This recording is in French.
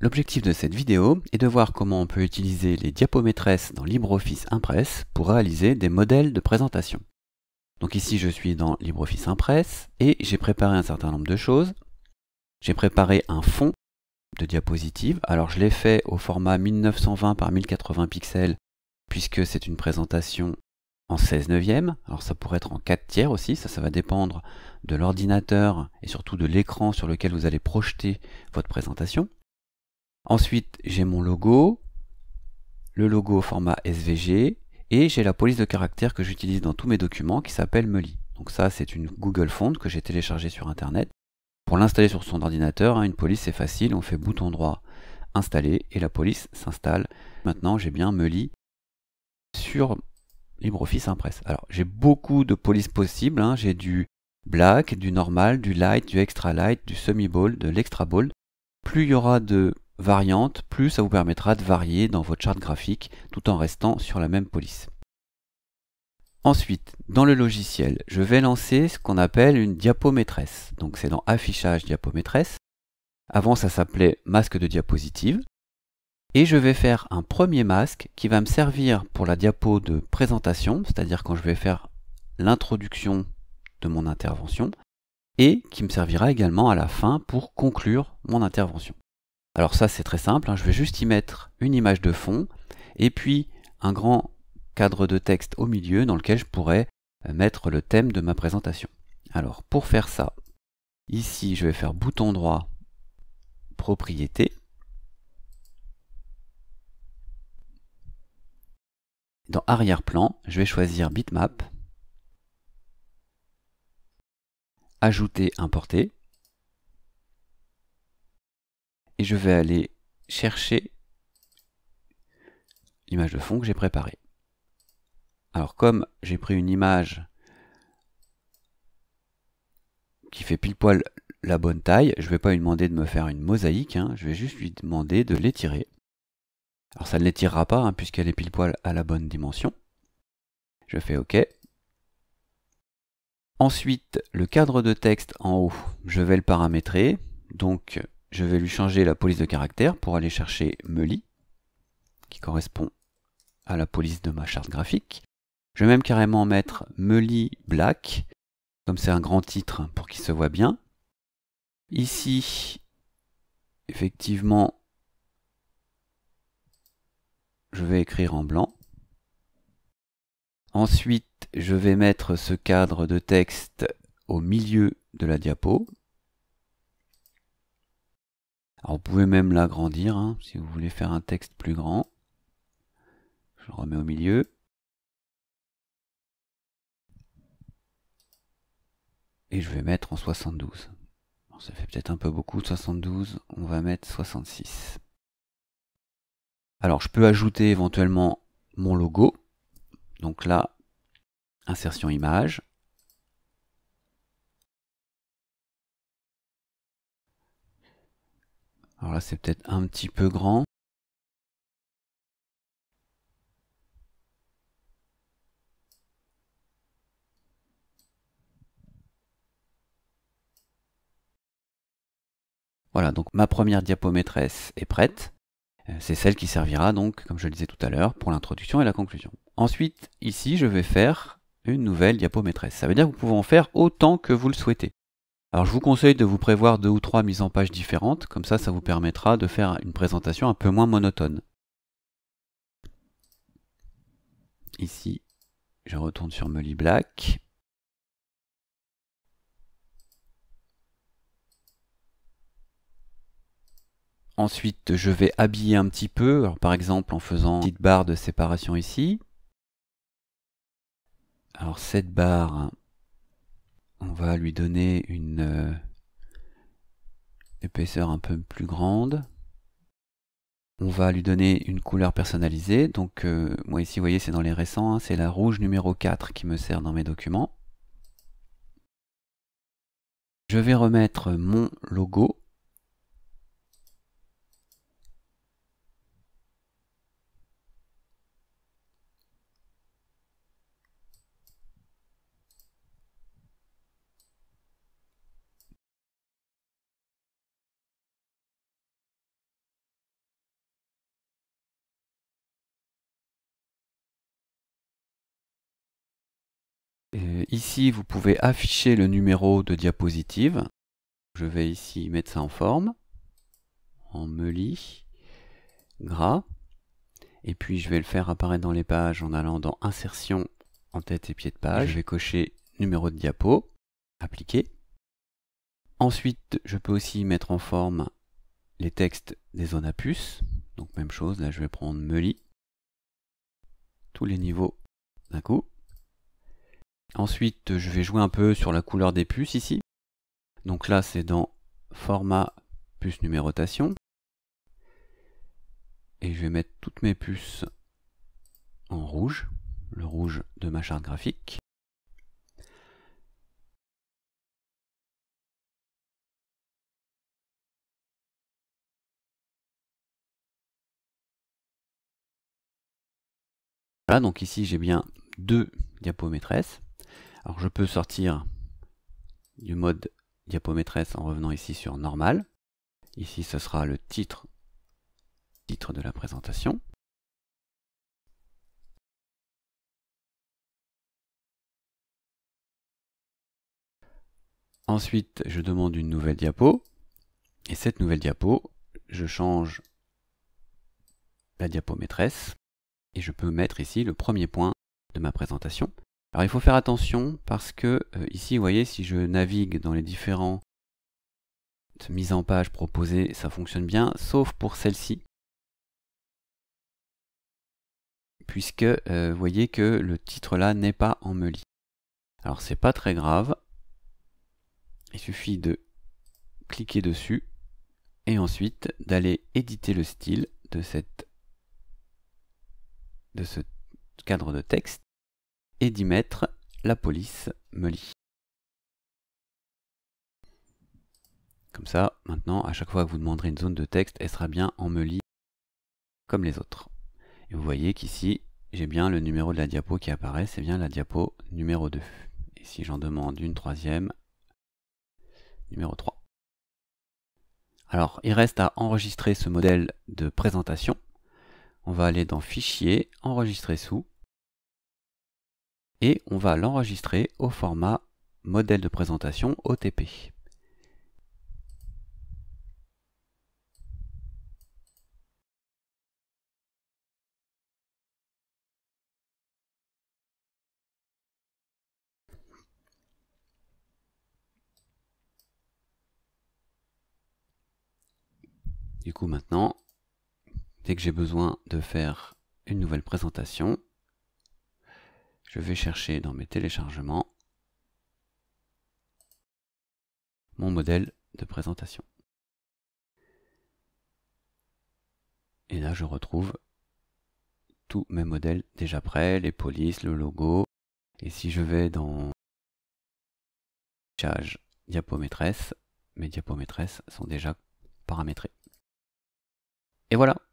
L'objectif de cette vidéo est de voir comment on peut utiliser les diapométresses dans LibreOffice Impress pour réaliser des modèles de présentation. Donc ici je suis dans LibreOffice Impress et j'ai préparé un certain nombre de choses. J'ai préparé un fond de diapositive. Alors je l'ai fait au format 1920 par 1080 pixels puisque c'est une présentation en 16 neuvième. Alors ça pourrait être en 4 tiers aussi, ça va dépendre de l'ordinateur et surtout de l'écran sur lequel vous allez projeter votre présentation. Ensuite, j'ai mon logo, le logo au format SVG, et j'ai la police de caractère que j'utilise dans tous mes documents qui s'appelle Meli. Donc ça, c'est une Google Font que j'ai téléchargée sur Internet. Pour l'installer sur son ordinateur, hein, une police c'est facile, on fait bouton droit installer et la police s'installe. Maintenant j'ai bien Meli sur LibreOffice Impress. Alors j'ai beaucoup de polices possibles, hein. j'ai du black, du normal, du light, du extra light, du semi-bold, de l'extra bold. Plus il y aura de variante, plus ça vous permettra de varier dans votre charte graphique tout en restant sur la même police. Ensuite, dans le logiciel, je vais lancer ce qu'on appelle une diapo maîtresse. Donc c'est dans affichage diapo maîtresse. Avant ça s'appelait masque de diapositive. Et je vais faire un premier masque qui va me servir pour la diapo de présentation, c'est-à-dire quand je vais faire l'introduction de mon intervention, et qui me servira également à la fin pour conclure mon intervention. Alors ça c'est très simple, hein. je vais juste y mettre une image de fond et puis un grand cadre de texte au milieu dans lequel je pourrais euh, mettre le thème de ma présentation. Alors pour faire ça, ici je vais faire bouton droit, propriété. Dans arrière-plan, je vais choisir bitmap, ajouter, importer et je vais aller chercher l'image de fond que j'ai préparée. Alors comme j'ai pris une image qui fait pile poil la bonne taille, je ne vais pas lui demander de me faire une mosaïque, hein. je vais juste lui demander de l'étirer. Alors ça ne l'étirera pas hein, puisqu'elle est pile poil à la bonne dimension. Je fais OK. Ensuite, le cadre de texte en haut, je vais le paramétrer. Donc je vais lui changer la police de caractère pour aller chercher Meli, qui correspond à la police de ma charte graphique. Je vais même carrément mettre Meli Black, comme c'est un grand titre pour qu'il se voit bien. Ici, effectivement, je vais écrire en blanc. Ensuite, je vais mettre ce cadre de texte au milieu de la diapo, alors vous pouvez même l'agrandir hein, si vous voulez faire un texte plus grand. Je le remets au milieu. Et je vais mettre en 72. ça fait peut-être un peu beaucoup, 72. On va mettre 66. Alors je peux ajouter éventuellement mon logo. Donc là, insertion image. Alors là, c'est peut-être un petit peu grand. Voilà, donc ma première diapo maîtresse est prête. Euh, c'est celle qui servira donc, comme je le disais tout à l'heure, pour l'introduction et la conclusion. Ensuite, ici, je vais faire une nouvelle diapo maîtresse. Ça veut dire que vous pouvez en faire autant que vous le souhaitez. Alors je vous conseille de vous prévoir deux ou trois mises en page différentes, comme ça ça vous permettra de faire une présentation un peu moins monotone. Ici, je retourne sur Molly Black. Ensuite, je vais habiller un petit peu, par exemple en faisant une petite barre de séparation ici. Alors cette barre, on va lui donner une euh, épaisseur un peu plus grande. On va lui donner une couleur personnalisée. Donc euh, moi ici, vous voyez, c'est dans les récents. Hein. c'est la rouge numéro 4 qui me sert dans mes documents. Je vais remettre mon logo Euh, ici, vous pouvez afficher le numéro de diapositive. Je vais ici mettre ça en forme, en meuli, gras. Et puis, je vais le faire apparaître dans les pages en allant dans Insertion en tête et pied de page. Je vais cocher numéro de diapo, appliquer. Ensuite, je peux aussi mettre en forme les textes des zones à puce. Donc même chose, là je vais prendre Meuli. Tous les niveaux d'un coup. Ensuite, je vais jouer un peu sur la couleur des puces ici. Donc là, c'est dans format puce numérotation. Et je vais mettre toutes mes puces en rouge, le rouge de ma charte graphique. Voilà, donc ici j'ai bien deux diapos maîtresses je peux sortir du mode diapo maîtresse en revenant ici sur normal. Ici ce sera le titre, titre de la présentation. Ensuite, je demande une nouvelle diapo. Et cette nouvelle diapo, je change la diapo maîtresse. Et je peux mettre ici le premier point de ma présentation. Alors il faut faire attention parce que euh, ici, vous voyez, si je navigue dans les différentes mises en page proposées, ça fonctionne bien, sauf pour celle-ci. Puisque euh, vous voyez que le titre là n'est pas en meuli. Alors c'est pas très grave. Il suffit de cliquer dessus et ensuite d'aller éditer le style de, cette, de ce cadre de texte et d'y mettre la police me Comme ça, maintenant, à chaque fois que vous demanderez une zone de texte, elle sera bien en MELI comme les autres. Et vous voyez qu'ici, j'ai bien le numéro de la diapo qui apparaît, c'est bien la diapo numéro 2. Et si j'en demande une troisième, numéro 3. Alors, il reste à enregistrer ce modèle de présentation. On va aller dans Fichier, Enregistrer sous, et on va l'enregistrer au format modèle de présentation OTP. Du coup maintenant, dès que j'ai besoin de faire une nouvelle présentation, je vais chercher dans mes téléchargements mon modèle de présentation. Et là, je retrouve tous mes modèles déjà prêts, les polices, le logo. Et si je vais dans charge diapométresse, mes maîtresses sont déjà paramétrées. Et voilà